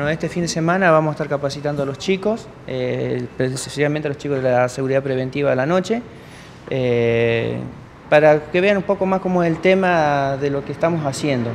Bueno, este fin de semana vamos a estar capacitando a los chicos, eh, precisamente a los chicos de la seguridad preventiva de la noche, eh, para que vean un poco más cómo es el tema de lo que estamos haciendo.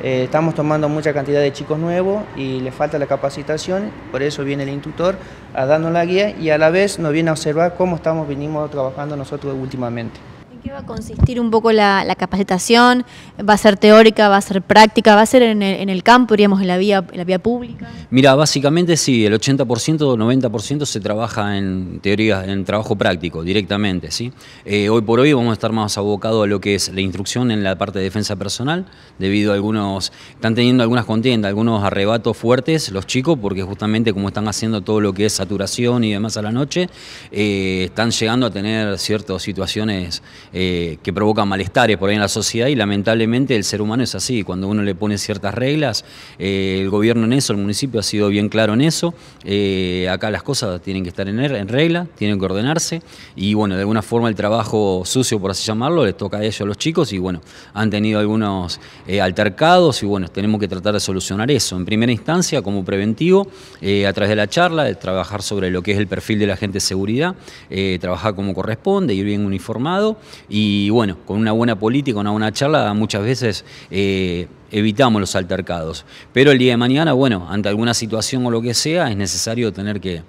Eh, estamos tomando mucha cantidad de chicos nuevos y les falta la capacitación, por eso viene el instructor a darnos la guía y a la vez nos viene a observar cómo estamos vinimos trabajando nosotros últimamente qué va a consistir un poco la, capacitación? ¿Va a ser teórica, va a ser práctica, va a ser en el, campo, diríamos, en la vía, pública? Mira, básicamente sí, el 80%, o 90% se trabaja en teoría, en trabajo práctico directamente. ¿sí? Eh, hoy por hoy vamos a estar más abocados a lo que es la instrucción en la parte de defensa personal, debido a algunos, están teniendo algunas contiendas, algunos arrebatos fuertes los chicos, porque justamente como están haciendo todo lo que es saturación y demás a la noche, eh, están llegando a tener ciertas situaciones. Eh, que provoca malestares por ahí en la sociedad y lamentablemente el ser humano es así. Cuando uno le pone ciertas reglas, eh, el gobierno en eso, el municipio ha sido bien claro en eso. Eh, acá las cosas tienen que estar en, er, en, regla, tienen que ordenarse y bueno, de alguna forma el trabajo sucio, por así llamarlo, les toca a ellos a los chicos y bueno, han tenido algunos altercados y bueno, tenemos que tratar de solucionar eso. En primera instancia, como preventivo, a través de la charla, de trabajar sobre lo que es el perfil de la gente de seguridad, trabajar como corresponde, ir bien uniformado y bueno, con una buena política, una buena charla, muchas veces eh, evitamos los altercados. Pero el día de mañana, bueno, ante alguna situación o lo que sea, es necesario tener que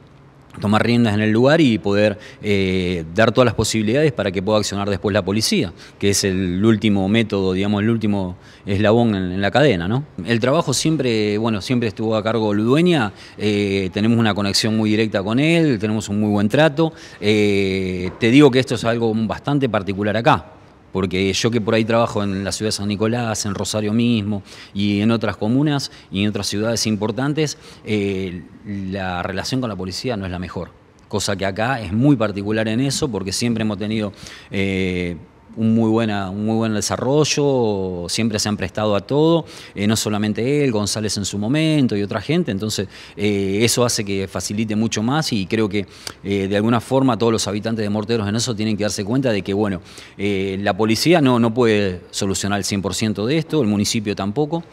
tomar riendas en el lugar y poder eh, dar todas las posibilidades para que pueda accionar después la policía, que es el último método, digamos, el último eslabón en, la cadena, El trabajo siempre, bueno, siempre estuvo a cargo Ludueña, eh, tenemos una conexión muy directa con él, tenemos un muy buen trato, eh, te digo que esto es algo bastante particular acá, porque yo que por ahí trabajo en la ciudad de San Nicolás, en Rosario mismo y en otras comunas y en otras ciudades importantes, eh, la relación con la policía no es la mejor. Cosa que acá es muy particular en eso porque siempre hemos tenido... Eh, un muy, buena, un muy buen desarrollo, siempre se han prestado a todo, eh, no solamente él, González en su momento y otra gente, entonces eh, eso hace que facilite mucho más y creo que eh, de alguna forma todos los habitantes de Morteros en eso tienen que darse cuenta de que, bueno, la policía no, puede solucionar el 100% de esto, el municipio tampoco,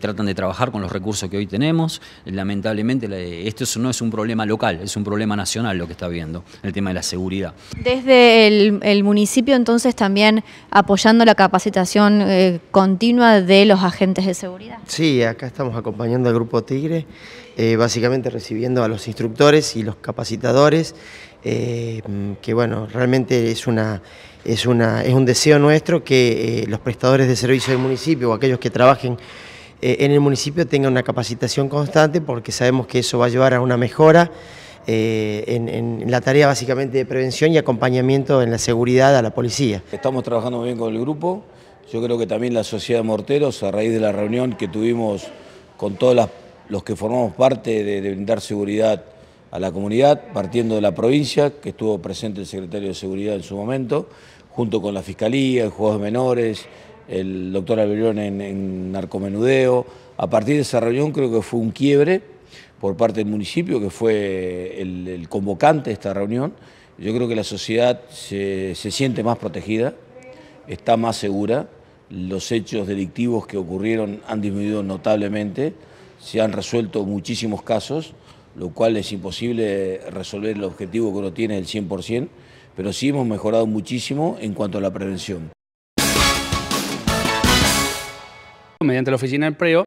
tratan de trabajar con los recursos que hoy tenemos, lamentablemente esto no es un problema local, es un problema nacional lo que está viendo, el tema de la seguridad. Desde el municipio entonces también también apoyando la capacitación eh, continua de los agentes de seguridad. Sí, acá estamos acompañando al Grupo Tigre, eh, básicamente recibiendo a los instructores y los capacitadores, eh, que bueno, realmente es una... Es, una, es un deseo nuestro que los prestadores de servicio del municipio o aquellos que trabajen en el municipio tengan una capacitación constante porque sabemos que eso va a llevar a una mejora eh, en, la tarea básicamente de prevención y acompañamiento en la seguridad a la policía. Estamos trabajando muy bien con el grupo, yo creo que también la sociedad de morteros, a raíz de la reunión que tuvimos con todos los que formamos parte de, brindar seguridad a la comunidad, partiendo de la provincia, que estuvo presente el secretario de Seguridad en su momento, junto con la Fiscalía, el Juegos de Menores, el doctor Alberón en narcomenudeo. A partir de esa reunión creo que fue un quiebre por parte del municipio, que fue el, convocante de esta reunión. Yo creo que la sociedad se, se siente más protegida, está más segura, los hechos delictivos que ocurrieron han disminuido notablemente, se han resuelto muchísimos casos, lo cual es imposible resolver el objetivo que uno tiene del 100%, pero sí hemos mejorado muchísimo en cuanto a la prevención. Mediante la oficina del PREO